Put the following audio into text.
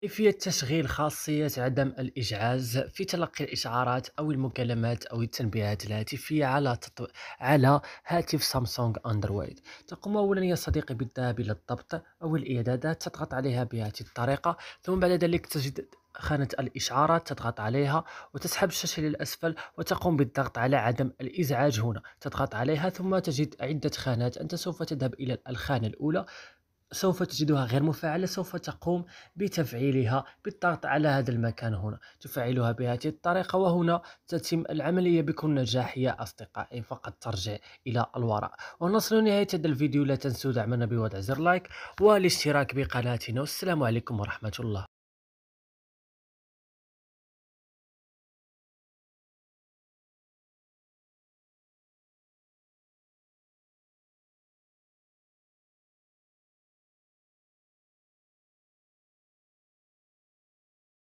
كيفية تشغيل خاصية عدم الإجعاز في تلقي الإشعارات أو المكالمات أو التنبيهات الهاتفية على تطو... على هاتف سامسونج أندرويد تقوم أولا يا صديقي بالذهاب إلى الضبط أو الإعدادات تضغط عليها بهذه الطريقة ثم بعد ذلك تجد خانة الإشعارات تضغط عليها وتسحب الشاشة للأسفل وتقوم بالضغط على عدم الإزعاج هنا تضغط عليها ثم تجد عدة خانات أنت سوف تذهب إلى الخانة الأولى سوف تجدها غير مفعلة سوف تقوم بتفعيلها بالضغط على هذا المكان هنا تفعلها بهذه الطريقة وهنا تتم العملية بكل نجاح يا أصدقائي فقط ترجع إلى الوراء ونصل لنهاية هذا الفيديو لا تنسوا دعمنا بوضع زر لايك والاشتراك بقناتنا والسلام عليكم ورحمة الله